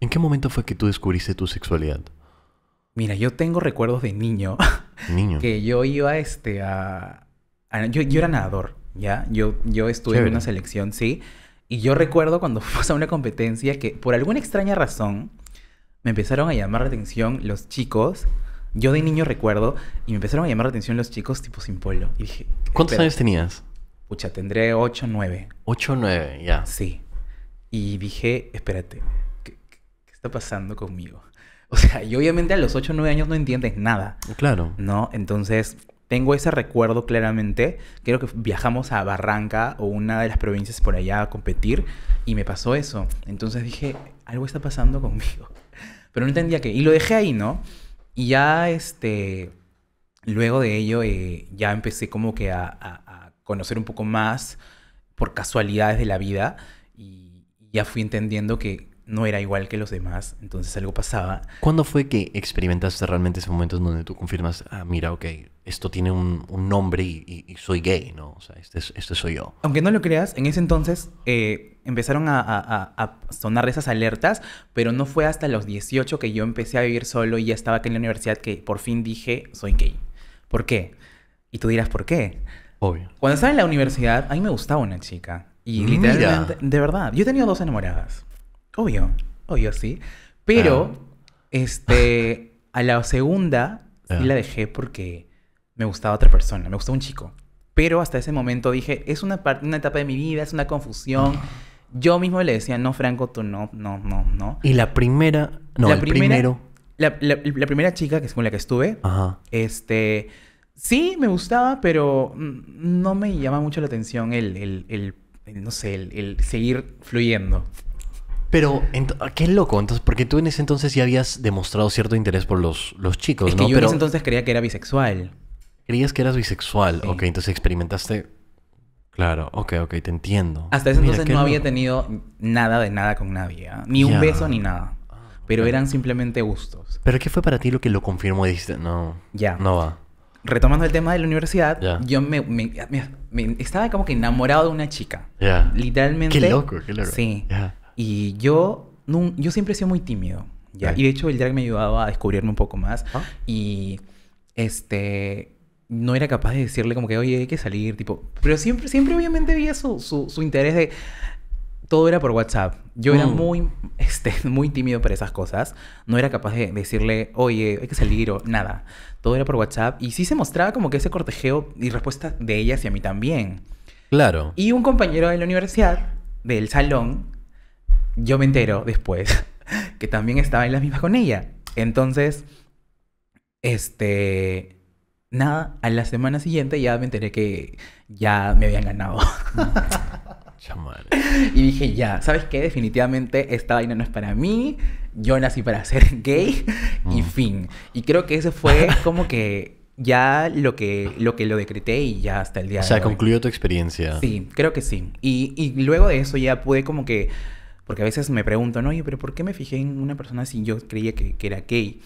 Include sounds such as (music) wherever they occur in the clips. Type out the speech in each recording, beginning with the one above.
¿En qué momento fue que tú descubriste tu sexualidad? Mira, yo tengo recuerdos de niño. (laughs) Niño. que yo iba este, a. yo, era nadador, ¿ya? Yo, yo estuve en una selección, sí. Y yo recuerdo cuando (laughs) fui a una competencia que, por alguna extraña razón, me empezaron a llamar la atención los chicos. Yo de niño recuerdo, y me empezaron a llamar la atención los chicos tipo sin polo. dije. ¿Cuántos años tenías? Pucha, tendré 8, o 9. 8, o 9, ya. Sí. Y dije, espérate, está pasando conmigo? (laughs) O sea, yo obviamente a los 8 o 9 años no entiendes nada. Oh, claro. ¿No? Entonces, tengo ese recuerdo claramente. Creo que viajamos a Barranca o una de las provincias por allá a competir y me pasó eso. Entonces dije, algo está pasando (laughs) conmigo. Pero no entendía qué. Y lo dejé ahí, ¿no? Y ya, este, luego de ello, eh, ya empecé como que a, a conocer un poco más por casualidades de la vida y ya fui entendiendo que no era igual que los demás, entonces algo pasaba. ¿Cuándo fue que experimentaste realmente esos momentos donde tú confirmas, ah, mira, ok, esto tiene un, nombre y, soy gay, ¿no? O sea, este, este, soy yo. Aunque no lo creas, en ese entonces eh, empezaron a, sonar esas alertas, pero no fue hasta los 18 que yo empecé a vivir solo y ya estaba aquí en la universidad que por fin dije, soy gay. ¿Por qué? Y tú dirás, ¿por qué? Obvio. Cuando estaba en la universidad, a mí me gustaba una chica. Y literalmente, de verdad, yo he tenido dos enamoradas. Obvio, obvio, sí. Pero, ah. este, (laughs) a la segunda la ah. dejé porque me gustaba otra persona, me gustaba un chico. Pero hasta ese momento dije, es una, una etapa de mi vida, es una confusión. Yo mismo le decía, no, Franco, tú no, no, no, no. Y la primera, no, la primera, primero. La, primera chica que es con la que estuve, este, sí me gustaba, pero no me llama mucho la atención el, el, el no sé, el seguir fluyendo. Pero, qué loco, entonces, porque tú en ese entonces ya habías demostrado cierto interés por los, los chicos, ¿no? Yo en ese entonces creía que era bisexual. Creías que eras bisexual, ok, entonces experimentaste. Claro, ok, ok, te entiendo. Hasta ese entonces no había tenido nada de nada con nadie, ¿ah? ni un beso ni nada. Ah, Pero eran simplemente gustos. ¿Pero qué fue para ti lo que lo confirmó? Dijiste, no, ya. no va retomando el tema de la universidad, yo me, estaba como que enamorado de una chica. Literalmente. Qué loco, qué loco. Sí. Y yo, yo siempre he sido muy tímido. ¿ya? Y de hecho el drag me ayudaba a descubrirme un poco más. Ah. Y este no era capaz de decirle como que, oye, hay que salir, tipo. Pero siempre, siempre obviamente había su, su, interés de. Todo era por WhatsApp. Yo era mm. muy, este, (laughs) muy tímido para esas cosas. No era capaz de decirle, oye, hay que salir o nada. Todo era por WhatsApp. Y sí se mostraba como que ese cortejeo y respuesta de ella hacia mí también. Claro. Y un compañero de la universidad, del salón, yo me entero después (laughs) que también estaba en las mismas con ella. Entonces, este, nada, a la semana siguiente ya me enteré que ya me habían ganado. (laughs) (laughs) Y dije, ya, ¿sabes qué? Definitivamente esta vaina no es para mí. Yo nací para ser gay. Y mm. fin. Y creo que ese fue como que ya lo que lo, decreté y ya hasta el día o de concluyó tu experiencia. Sí, creo que sí. Y, y luego de eso ya pude como que porque a veces me preguntan, oye, pero ¿por qué me fijé en una persona si yo creía que, era gay?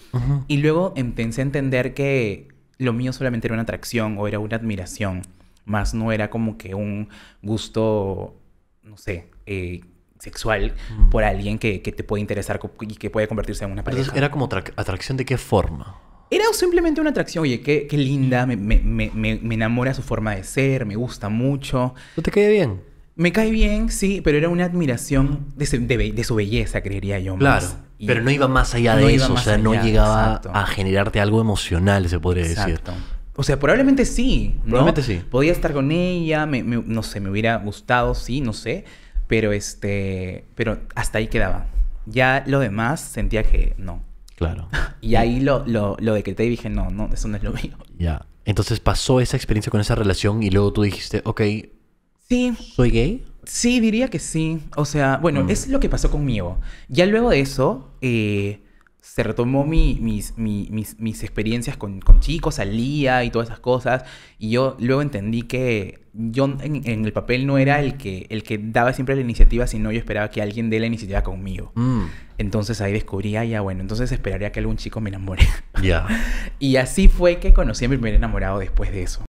Y luego empecé a entender que lo mío solamente era una atracción o era una admiración, más no era como que un gusto, no sé, eh, sexual por alguien que, que, te puede interesar y que puede convertirse en una pareja. ¿era como atracción de qué forma? Era simplemente una atracción, oye, qué, linda, me, me, enamora su forma de ser, me gusta mucho. ¿No te cae bien? Me cae bien, sí, pero era una admiración de, su belleza, creería yo. Claro. pero no iba más allá de eso, o sea, no llegaba a generarte algo emocional, se podría exacto. decir. O sea, probablemente sí. Probablemente sí. Podía estar con ella, no sé, me hubiera gustado, sí, no sé. Pero este. Pero hasta ahí quedaba. Ya lo demás sentía que no. Claro. (laughs) y ahí lo, lo, lo decreté y dije, no, no, eso no es lo mío. Ya. Entonces pasó esa experiencia con esa relación y luego tú dijiste, ok, Sí. ¿Soy gay? Sí, diría que sí. O sea, bueno, mm. es lo que pasó conmigo. Ya luego de eso, eh, se retomó mis, experiencias con, con, chicos, salía y todas esas cosas. Y yo luego entendí que yo en, el papel no era el que, el que daba siempre la iniciativa, sino yo esperaba que alguien dé la iniciativa conmigo. Mm. Entonces ahí descubría ya bueno, entonces esperaría que algún chico me enamore. Ya. (laughs) y así fue que conocí a mi primer enamorado después de eso.